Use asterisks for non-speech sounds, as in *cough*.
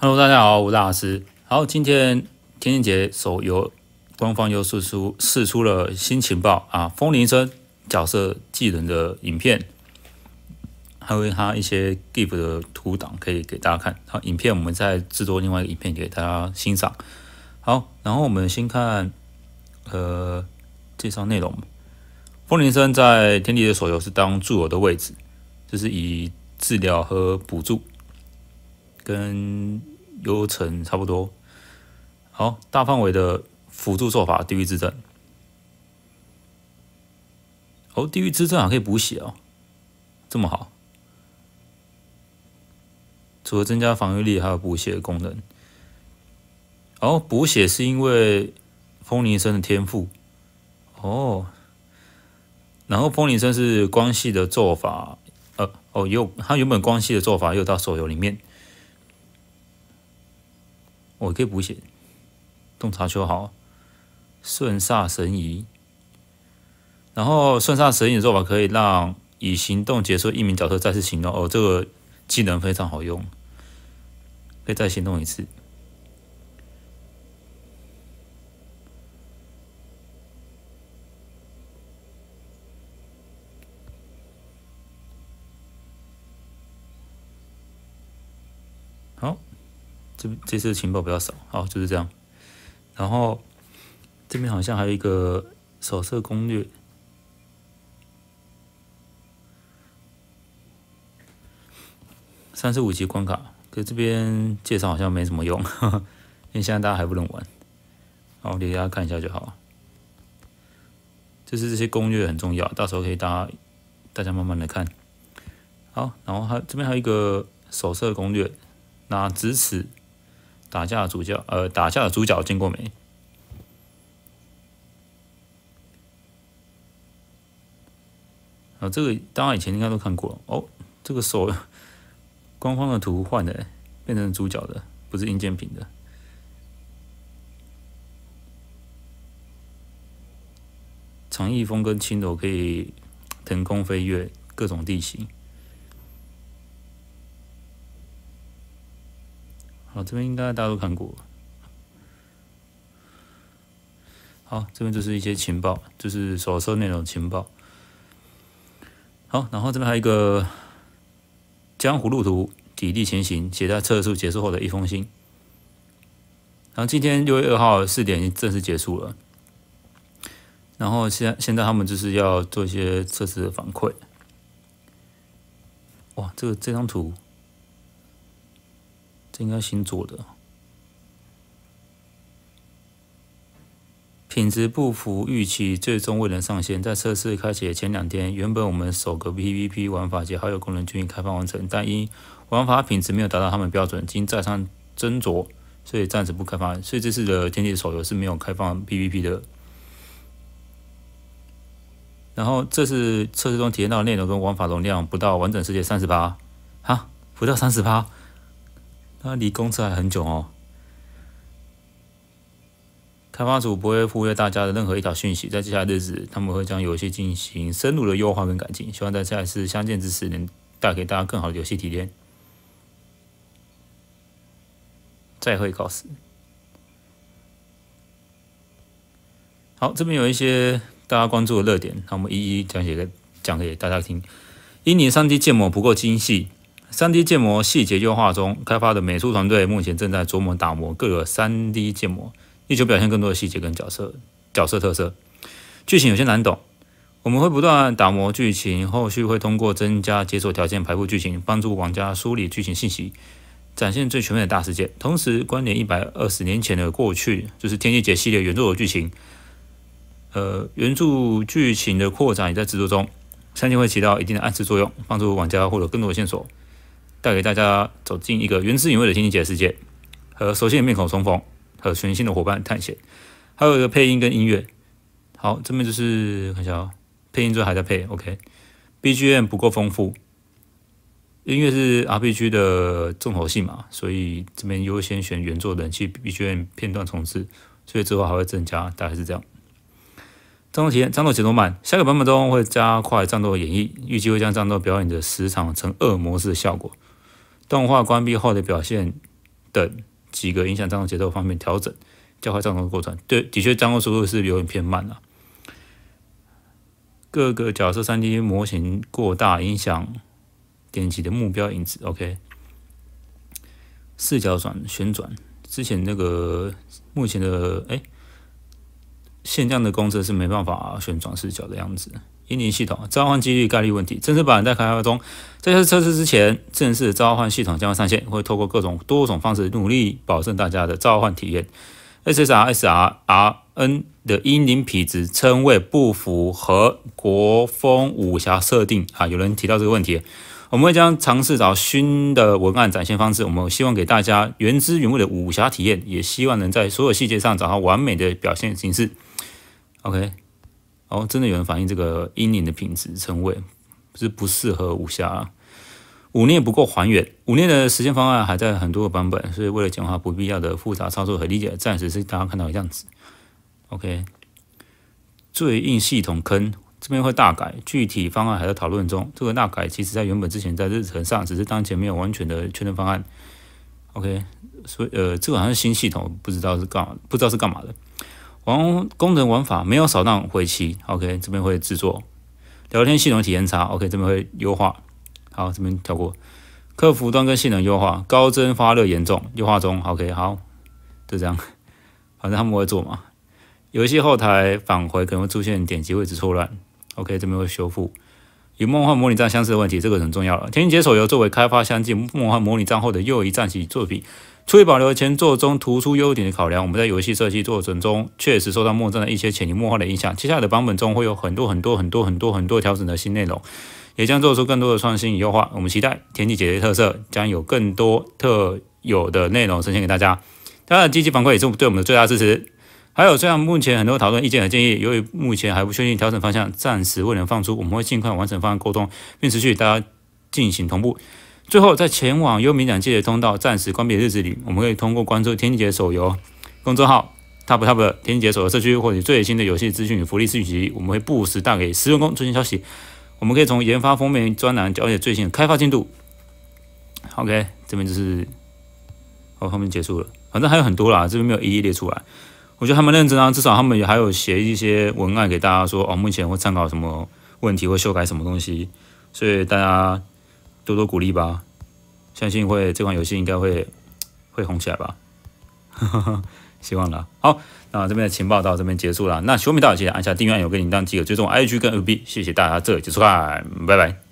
Hello，大家好，我是大师。好，今天《天津劫》手游官方又试出试出了新情报啊，风铃声角色技能的影片，还有他一些 Give 的图档可以给大家看。好，影片我们再制作另外一个影片给大家欣赏。好，然后我们先看呃介绍内容。风铃声在《天地的手游是当助友的位置，就是以治疗和补助。跟幽城差不多，好大范围的辅助做法，地狱之战。哦，地狱之战还可以补血哦，这么好。除了增加防御力，还有补血的功能。哦，补血是因为风铃声的天赋。哦，然后风铃声是光系的做法，呃，哦，有它原本光系的做法，有到手游里面。我可以补血，洞察秋毫，瞬煞神移。然后瞬煞神移的做法可以让以行动结束一名角色再次行动。哦，这个技能非常好用，可以再行动一次。好。这这次情报比较少，好，就是这样。然后这边好像还有一个手册攻略，三十五级关卡，可这边介绍好像没什么用，*laughs* 因为现在大家还不能玩。好，给大家看一下就好。就是这些攻略很重要，到时候可以大家大家慢慢的看。好，然后还这边还有一个手册攻略，那直尺。打架主角，呃，打架的主角见过没？啊，这个大家以前应该都看过哦。这个手 *laughs* 官方的图换的，变成主角的，不是硬件品的。长翼风跟青螺可以腾空飞跃各种地形。好，这边应该大家都看过。好，这边就是一些情报，就是所收那种情报。好，然后这边还有一个江湖路途砥砺前行，写在测试结束后的一封信。然后今天六月二号四点已经正式结束了。然后现现在他们就是要做一些测试的反馈。哇，这个这张图。应该新做的，品质不符预期，最终未能上线。在测试开启前两天，原本我们首个 PVP 玩法及好友功能均已开放完成，但因玩法品质没有达到他们标准，经再三斟酌，所以暂时不开放。所以这次的《天地手游》是没有开放 PVP 的。然后，这次测试中体验到的内容跟玩法容量不到完整世界三十八，啊，不到三十八。那离公测还很久哦。开发组不会忽略大家的任何一条讯息，在接下来日子，他们会将游戏进行深入的优化跟改进，希望在下一次相见之时，能带给大家更好的游戏体验。再会，告辞。好，这边有一些大家关注的热点，那我们一一讲解给讲给大家听。英灵上机建模不够精细。三 D 建模细节优化中，开发的美术团队目前正在琢磨打磨各个三 D 建模，力求表现更多的细节跟角色、角色特色。剧情有些难懂，我们会不断打磨剧情，后续会通过增加解锁条件、排布剧情，帮助玩家梳理剧情信息，展现最全面的大世界。同时，关联一百二十年前的过去，就是天地劫》系列原作的剧情。呃，原著剧情的扩展也在制作中，相信会起到一定的暗示作用，帮助玩家获得更多的线索。带给大家走进一个原汁原味的《星灵界》世界，和熟悉的面孔重逢，和全新的伙伴探险，还有一个配音跟音乐。好，这边就是看一下，配音后还在配，OK。BGM 不够丰富，音乐是 RPG 的重头戏嘛，所以这边优先选原作人气 BGM 片段重置，所以之后还会增加，大概是这样。战斗体验，战斗节奏慢，下个版本中会加快战斗演绎，预计会将战斗表演的时长成二模式效果。动画关闭后的表现等几个影响战斗节奏方面调整，加快战斗过程。对，的确战斗速度是有点偏慢了。各个角色三 D 模型过大影响点击的目标影子。OK，视角转旋转之前那个目前的哎，现在的公能是没办法旋转视角的样子。阴灵系统召唤几率概率问题，正式版在开发中，在测试测试之前，正式召唤系统将会上线，会透过各种多种方式努力保证大家的召唤体验。S S R S R R N 的阴灵痞子称谓不符合国风武侠设定啊，有人提到这个问题，我们会将尝试找新的文案展现方式。我们希望给大家原汁原味的武侠体验，也希望能在所有细节上找到完美的表现形式。OK。哦，真的有人反映这个阴影的品质称谓是不适合武侠，五念不够还原，五念的实践方案还在很多个版本，所以为了简化不必要的复杂操作和理解，暂时是大家看到的样子。OK，最硬系统坑这边会大改，具体方案还在讨论中。这个大改其实在原本之前在日程上只是当前没有完全的确认方案。OK，所以呃，这个好像是新系统，不知道是干不知道是干嘛的。玩功能玩法没有扫荡回棋，OK，这边会制作。聊天系统体验差，OK，这边会优化。好，这边跳过。客服端跟性能优化，高帧发热严重，优化中，OK，好，就这样。反正他们会做嘛。游戏后台返回可能会出现点击位置错乱，OK，这边会修复。与梦幻模拟战相似的问题，这个很重要了。天劫手游作为开发相继梦幻模拟战后的又一战旗作品。出于保留前作中突出优点的考量，我们在游戏设计过程中确实受到《末世》的一些潜移默化的影响。接下来的版本中会有很多很多很多很多很多调整的新内容，也将做出更多的创新与优化。我们期待天地解决特色将有更多特有的内容呈现给大家。大家的积极反馈也是对我们的最大支持。还有，虽然目前很多讨论意见和建议，由于目前还不确定调整方向，暂时未能放出。我们会尽快完成方案沟通，并持续与大家进行同步。最后，在前往幽冥两界的通道暂时关闭的日子里，我们可以通过关注《天天劫》手游公众号 t o p t o p 天天劫》手游社区获取最新的游戏资讯与福利资息。我们会不时带给十员工最新消息。我们可以从研发封面专栏了解最新的开发进度。OK，这边就是，哦，后面结束了，反正还有很多啦，这边没有一一列出来。我觉得他们认真啊，至少他们也还有写一些文案给大家说哦，目前会参考什么问题，会修改什么东西，所以大家。多多鼓励吧，相信会这款游戏应该会 *tsk* 会红起来吧，哈哈，希望啦。好，那这边的情报到这边结束了。那喜欢频道记得按下订阅按钮跟铃铛，记得追踪 IG 跟 FB，谢谢大家，这里结束啦，拜拜。